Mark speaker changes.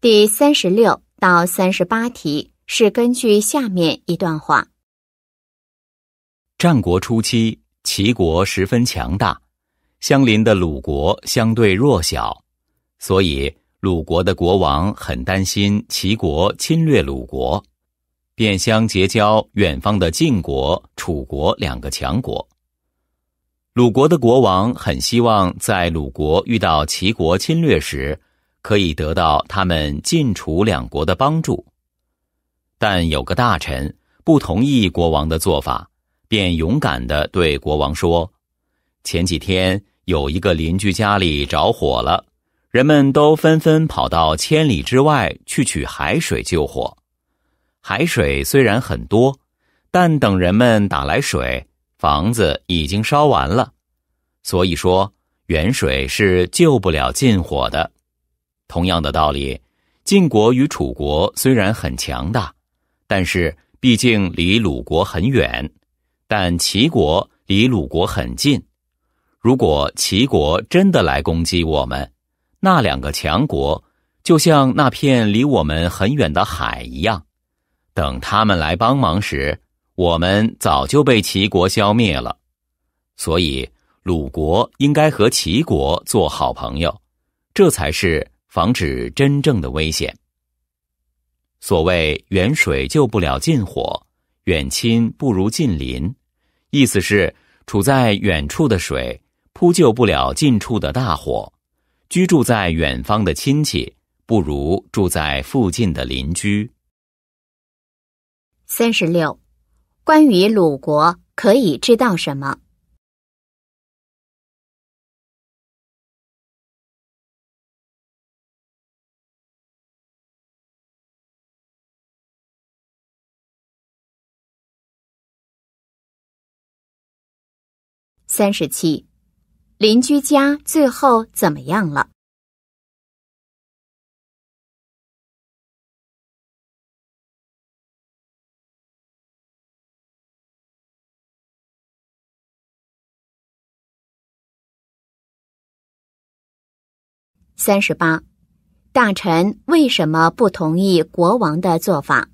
Speaker 1: 第三十六到三十八题是根据下面一段话：
Speaker 2: 战国初期，齐国十分强大，相邻的鲁国相对弱小，所以鲁国的国王很担心齐国侵略鲁国，便相结交远方的晋国、楚国两个强国。鲁国的国王很希望在鲁国遇到齐国侵略时。可以得到他们晋楚两国的帮助，但有个大臣不同意国王的做法，便勇敢的对国王说：“前几天有一个邻居家里着火了，人们都纷纷跑到千里之外去取海水救火。海水虽然很多，但等人们打来水，房子已经烧完了。所以说，远水是救不了近火的。”同样的道理，晋国与楚国虽然很强大，但是毕竟离鲁国很远；但齐国离鲁国很近。如果齐国真的来攻击我们，那两个强国就像那片离我们很远的海一样。等他们来帮忙时，我们早就被齐国消灭了。所以，鲁国应该和齐国做好朋友，这才是。防止真正的危险。所谓“远水救不了近火，远亲不如近邻”，意思是处在远处的水扑救不了近处的大火，居住在远方的亲戚不如住在附近的邻居。
Speaker 3: 三十六，关于鲁国可以知道什么？三十七，邻居家最后怎么样了？三十八，大臣为什么不同意国王的做法？